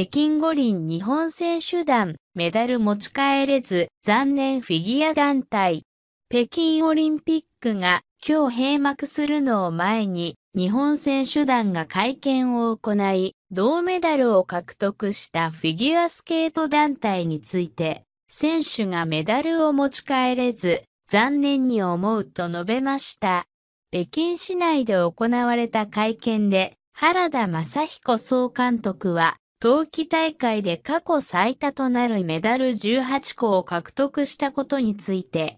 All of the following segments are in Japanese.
北京五輪日本選手団、メダル持ち帰れず、残念フィギュア団体。北京オリンピックが今日閉幕するのを前に、日本選手団が会見を行い、銅メダルを獲得したフィギュアスケート団体について、選手がメダルを持ち帰れず、残念に思うと述べました。北京市内で行われた会見で、原田正彦総監督は、冬季大会で過去最多となるメダル18個を獲得したことについて、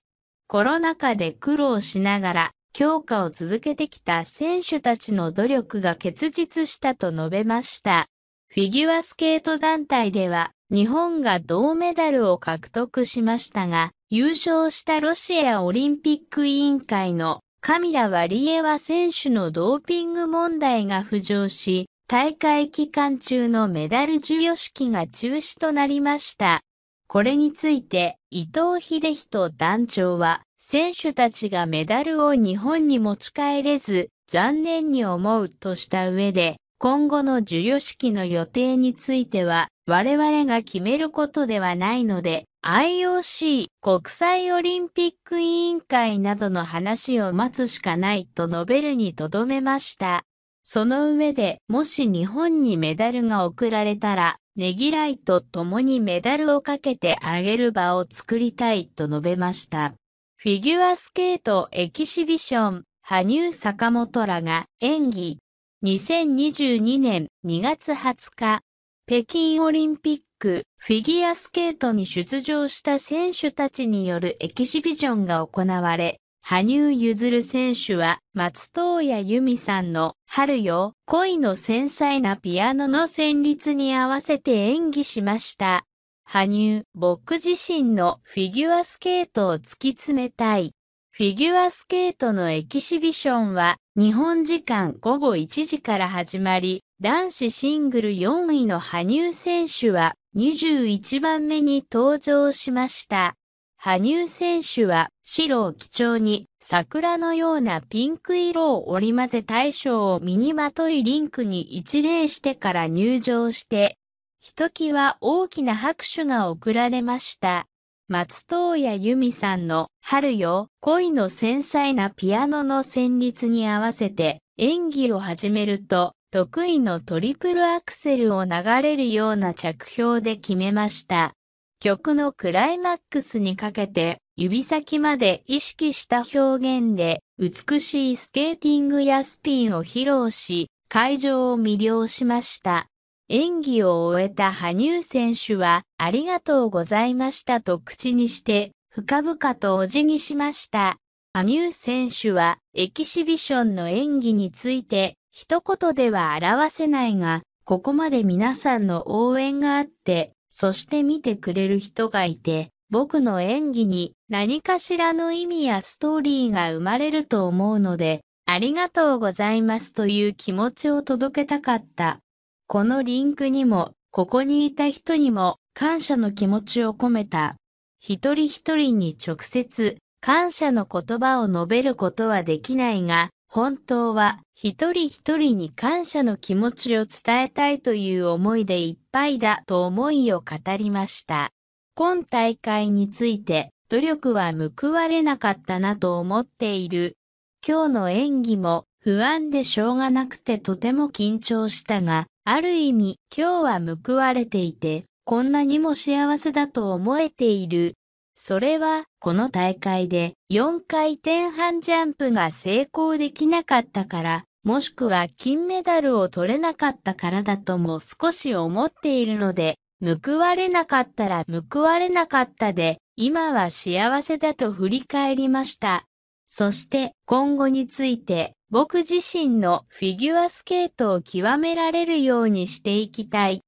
コロナ禍で苦労しながら強化を続けてきた選手たちの努力が結実したと述べました。フィギュアスケート団体では日本が銅メダルを獲得しましたが、優勝したロシアオリンピック委員会のカミラ・ワリエワ選手のドーピング問題が浮上し、大会期間中のメダル授与式が中止となりました。これについて、伊藤秀人団長は、選手たちがメダルを日本に持ち帰れず、残念に思うとした上で、今後の授与式の予定については、我々が決めることではないので、IOC 国際オリンピック委員会などの話を待つしかないと述べるにとどめました。その上で、もし日本にメダルが贈られたら、ねぎらいと共にメダルをかけてあげる場を作りたいと述べました。フィギュアスケートエキシビション、羽生坂本らが演技。2022年2月20日、北京オリンピックフィギュアスケートに出場した選手たちによるエキシビションが行われ、羽生結弦選手は松任谷由実さんの春よ恋の繊細なピアノの旋律に合わせて演技しました。羽生、僕自身のフィギュアスケートを突き詰めたい。フィギュアスケートのエキシビションは日本時間午後1時から始まり、男子シングル4位の羽生選手は21番目に登場しました。羽生選手は白を基調に桜のようなピンク色を織り混ぜ大将を身にまといリンクに一礼してから入場して、ひときわ大きな拍手が送られました。松任谷由実さんの春よ恋の繊細なピアノの旋律に合わせて演技を始めると得意のトリプルアクセルを流れるような着氷で決めました。曲のクライマックスにかけて指先まで意識した表現で美しいスケーティングやスピンを披露し会場を魅了しました。演技を終えた羽生選手はありがとうございましたと口にして深々とお辞儀しました。羽生選手はエキシビションの演技について一言では表せないがここまで皆さんの応援があってそして見てくれる人がいて、僕の演技に何かしらの意味やストーリーが生まれると思うので、ありがとうございますという気持ちを届けたかった。このリンクにも、ここにいた人にも感謝の気持ちを込めた。一人一人に直接感謝の言葉を述べることはできないが、本当は一人一人に感謝の気持ちを伝えたいという思いでいっぱいだと思いを語りました。今大会について努力は報われなかったなと思っている。今日の演技も不安でしょうがなくてとても緊張したが、ある意味今日は報われていて、こんなにも幸せだと思えている。それは、この大会で4回転半ジャンプが成功できなかったから、もしくは金メダルを取れなかったからだとも少し思っているので、報われなかったら報われなかったで、今は幸せだと振り返りました。そして今後について僕自身のフィギュアスケートを極められるようにしていきたい。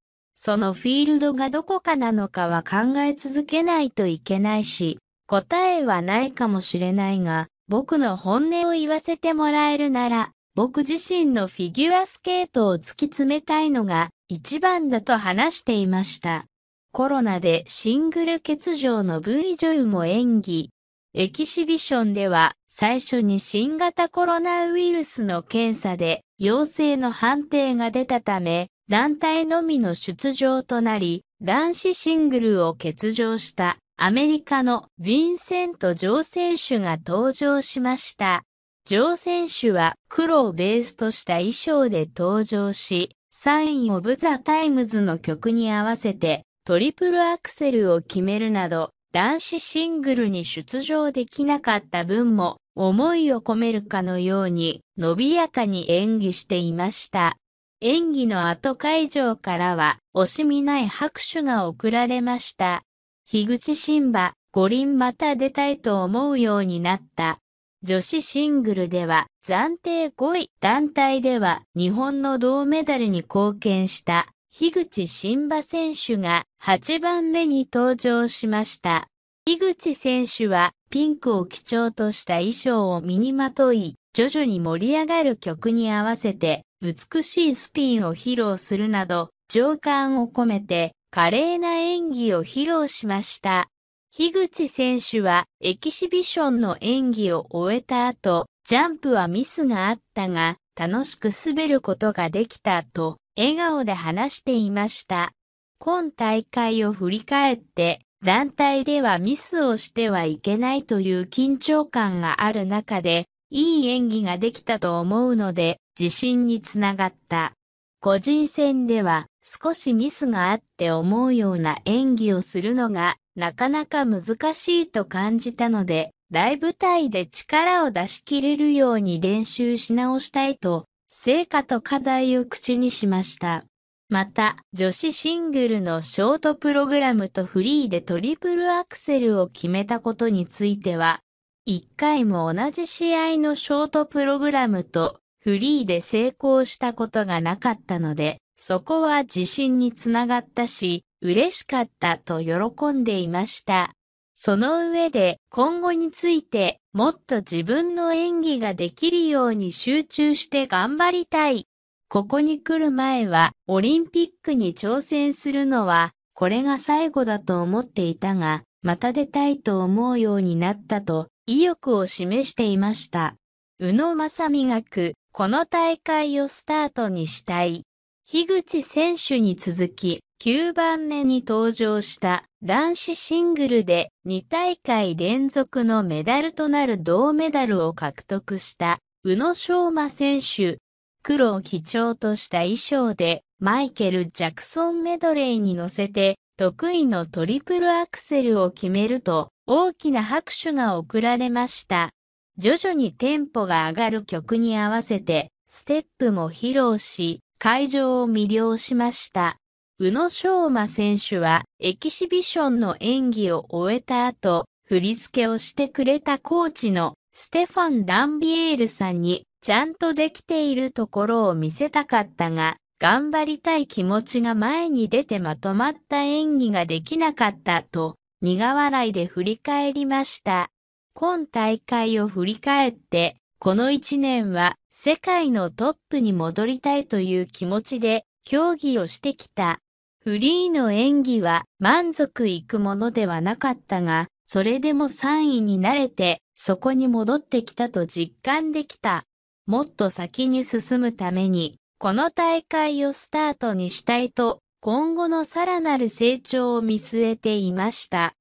そのフィールドがどこかなのかは考え続けないといけないし、答えはないかもしれないが、僕の本音を言わせてもらえるなら、僕自身のフィギュアスケートを突き詰めたいのが一番だと話していました。コロナでシングル欠場の V 女優も演技。エキシビションでは最初に新型コロナウイルスの検査で陽性の判定が出たため、団体のみの出場となり、男子シングルを欠場したアメリカのヴィンセント・ジョー選手が登場しました。ジョー選手は黒をベースとした衣装で登場し、サイン・オブ・ザ・タイムズの曲に合わせてトリプルアクセルを決めるなど、男子シングルに出場できなかった分も思いを込めるかのように伸びやかに演技していました。演技の後会場からは惜しみない拍手が送られました。樋口新馬、五輪また出たいと思うようになった。女子シングルでは暫定5位、団体では日本の銅メダルに貢献した樋口新馬選手が8番目に登場しました。樋口選手はピンクを基調とした衣装を身にまとい、徐々に盛り上がる曲に合わせて美しいスピンを披露するなど、情感を込めて華麗な演技を披露しました。樋口選手はエキシビションの演技を終えた後、ジャンプはミスがあったが、楽しく滑ることができたと、笑顔で話していました。今大会を振り返って、団体ではミスをしてはいけないという緊張感がある中で、いい演技ができたと思うので、自信につながった。個人戦では少しミスがあって思うような演技をするのがなかなか難しいと感じたので、大舞台で力を出し切れるように練習し直したいと、成果と課題を口にしました。また、女子シングルのショートプログラムとフリーでトリプルアクセルを決めたことについては、一回も同じ試合のショートプログラムとフリーで成功したことがなかったので、そこは自信につながったし、嬉しかったと喜んでいました。その上で今後についてもっと自分の演技ができるように集中して頑張りたい。ここに来る前はオリンピックに挑戦するのはこれが最後だと思っていたが、また出たいと思うようになったと意欲を示していました。宇野正美学、この大会をスタートにしたい。樋口選手に続き、9番目に登場した男子シングルで2大会連続のメダルとなる銅メダルを獲得した宇野昌磨選手。黒を基調とした衣装でマイケル・ジャクソンメドレーに乗せて得意のトリプルアクセルを決めると大きな拍手が送られました。徐々にテンポが上がる曲に合わせて、ステップも披露し、会場を魅了しました。宇野昌磨選手は、エキシビションの演技を終えた後、振り付けをしてくれたコーチのステファン・ランビエールさんに、ちゃんとできているところを見せたかったが、頑張りたい気持ちが前に出てまとまった演技ができなかったと、苦笑いで振り返りました。今大会を振り返って、この一年は世界のトップに戻りたいという気持ちで競技をしてきた。フリーの演技は満足いくものではなかったが、それでも3位になれて、そこに戻ってきたと実感できた。もっと先に進むために、この大会をスタートにしたいと、今後のさらなる成長を見据えていました。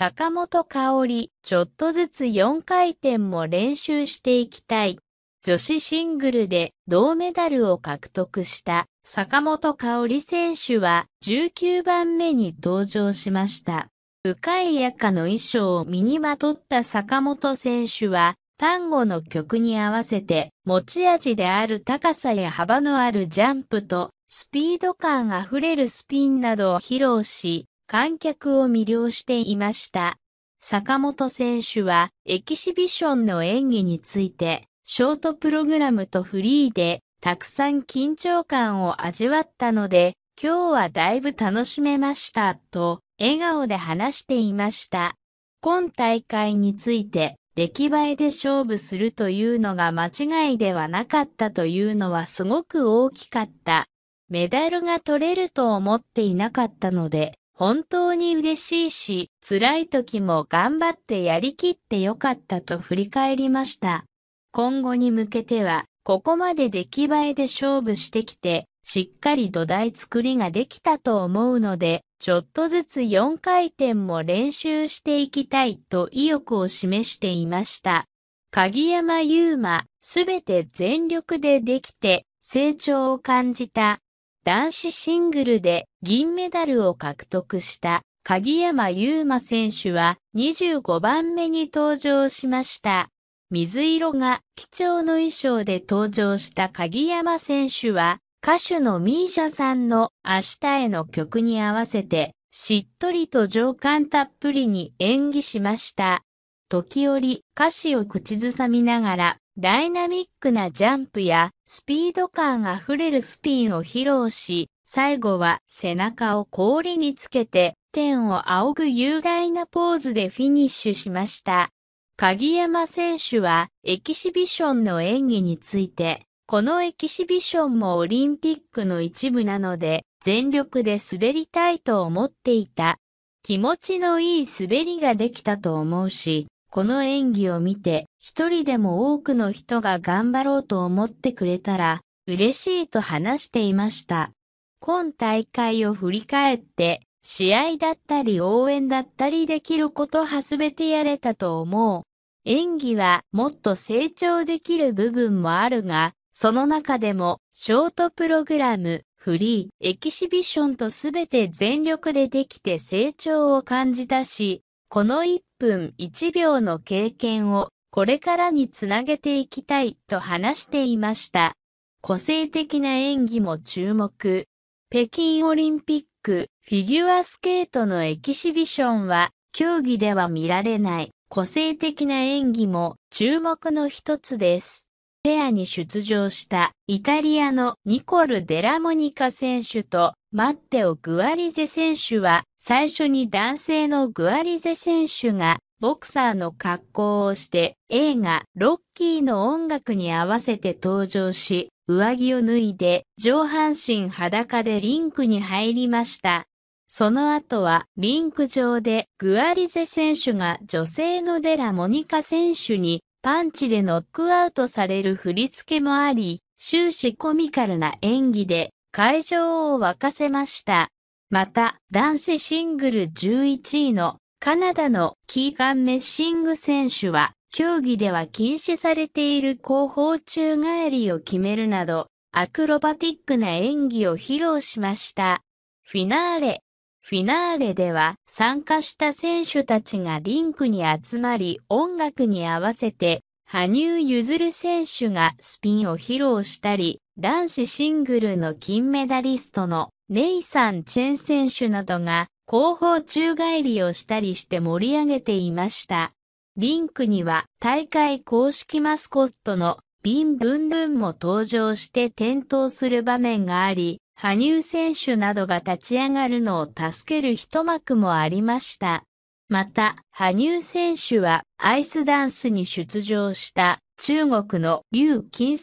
坂本香織、ちょっとずつ4回転も練習していきたい。女子シングルで銅メダルを獲得した坂本香織選手は19番目に登場しました。深い赤の衣装を身にまとった坂本選手は単語の曲に合わせて持ち味である高さや幅のあるジャンプとスピード感あふれるスピンなどを披露し、観客を魅了していました。坂本選手はエキシビションの演技について、ショートプログラムとフリーでたくさん緊張感を味わったので、今日はだいぶ楽しめましたと笑顔で話していました。今大会について出来栄えで勝負するというのが間違いではなかったというのはすごく大きかった。メダルが取れると思っていなかったので、本当に嬉しいし、辛い時も頑張ってやりきってよかったと振り返りました。今後に向けては、ここまで出来栄えで勝負してきて、しっかり土台作りができたと思うので、ちょっとずつ4回転も練習していきたいと意欲を示していました。鍵山優馬、すべて全力でできて、成長を感じた。男子シングルで銀メダルを獲得した鍵山優真選手は25番目に登場しました。水色が貴重の衣装で登場した鍵山選手は歌手のミーシャさんの明日への曲に合わせてしっとりと情感たっぷりに演技しました。時折歌詞を口ずさみながらダイナミックなジャンプやスピード感あふれるスピンを披露し、最後は背中を氷につけて天を仰ぐ雄大なポーズでフィニッシュしました。鍵山選手はエキシビションの演技について、このエキシビションもオリンピックの一部なので、全力で滑りたいと思っていた。気持ちのいい滑りができたと思うし、この演技を見て一人でも多くの人が頑張ろうと思ってくれたら嬉しいと話していました。今大会を振り返って、試合だったり応援だったりできることはすべてやれたと思う。演技はもっと成長できる部分もあるが、その中でもショートプログラム、フリー、エキシビションとすべて全力でできて成長を感じたし、この1分1秒の経験をこれからにつなげていきたいと話していました。個性的な演技も注目。北京オリンピック、フィギュアスケートのエキシビションは、競技では見られない個性的な演技も注目の一つです。ペアに出場したイタリアのニコル・デラモニカ選手とマッテオ・グアリゼ選手は最初に男性のグアリゼ選手がボクサーの格好をして映画ロッキーの音楽に合わせて登場し、上着を脱いで上半身裸でリンクに入りました。その後はリンク上でグアリゼ選手が女性のデラモニカ選手にパンチでノックアウトされる振り付けもあり、終始コミカルな演技で会場を沸かせました。また、男子シングル11位のカナダのキーガン・メッシング選手は、競技では禁止されている後方宙返りを決めるなど、アクロバティックな演技を披露しました。フィナーレ。フィナーレでは参加した選手たちがリンクに集まり音楽に合わせて羽生結弦選手がスピンを披露したり、男子シングルの金メダリストのネイサン・チェン選手などが後方宙返りをしたりして盛り上げていました。リンクには大会公式マスコットのビンブンブンも登場して転倒する場面があり、羽生選手などが立ち上がるのを助ける一幕もありました。また、羽生選手はアイスダンスに出場した中国の劉金井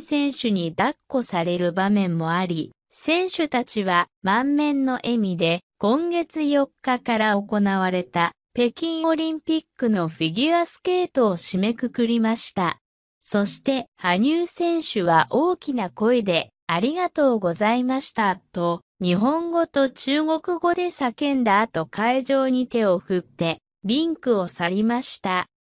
選手に抱っこされる場面もあり、選手たちは満面の笑みで今月4日から行われた北京オリンピックのフィギュアスケートを締めくくりました。そして羽生選手は大きな声でありがとうございましたと日本語と中国語で叫んだ後会場に手を振ってリンクを去りました。